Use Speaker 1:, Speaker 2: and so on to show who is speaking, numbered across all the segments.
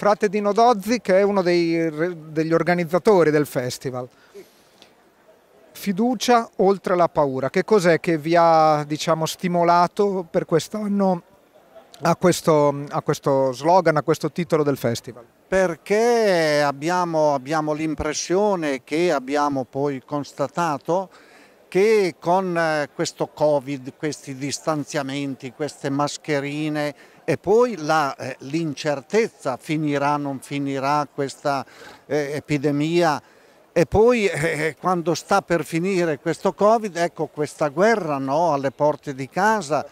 Speaker 1: frate Dino Dozzi che è uno dei, degli organizzatori del festival. Fiducia oltre la paura, che cos'è che vi ha diciamo, stimolato per quest'anno a questo, a questo slogan, a questo titolo del festival?
Speaker 2: Perché abbiamo, abbiamo l'impressione che abbiamo poi constatato che con eh, questo Covid, questi distanziamenti, queste mascherine e poi eh, l'incertezza finirà o non finirà questa eh, epidemia e poi eh, eh, quando sta per finire questo Covid, ecco questa guerra no, alle porte di casa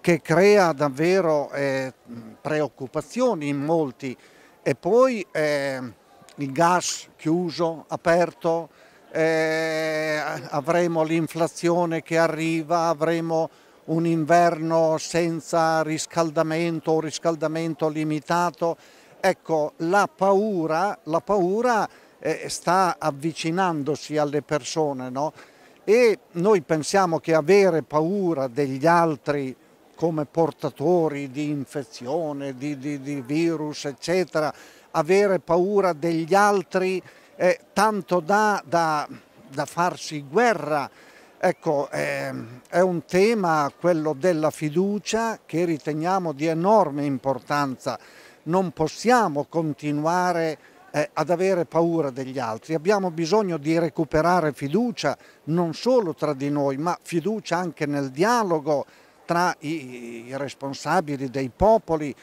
Speaker 2: che crea davvero eh, preoccupazioni in molti e poi il gas chiuso, aperto, eh, avremo l'inflazione che arriva, avremo un inverno senza riscaldamento o riscaldamento limitato. Ecco, la paura, la paura eh, sta avvicinandosi alle persone no? e noi pensiamo che avere paura degli altri come portatori di infezione, di, di, di virus, eccetera, avere paura degli altri eh, tanto da, da, da, farsi guerra. Ecco, eh, è un tema quello della fiducia che riteniamo di enorme importanza. Non possiamo continuare eh, ad avere paura degli altri. Abbiamo bisogno di recuperare fiducia non solo tra di noi, ma fiducia anche nel dialogo tra i, i responsabili dei popoli,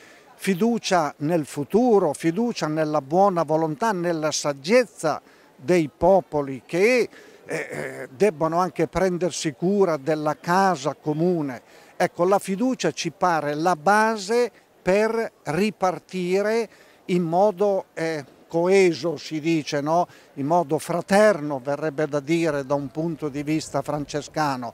Speaker 2: fiducia nel futuro, fiducia nella buona volontà, nella saggezza dei popoli che eh, eh, debbono anche prendersi cura della casa comune. Ecco, la fiducia ci pare la base per ripartire in modo eh, coeso, si dice, no? in modo fraterno, verrebbe da dire da un punto di vista francescano.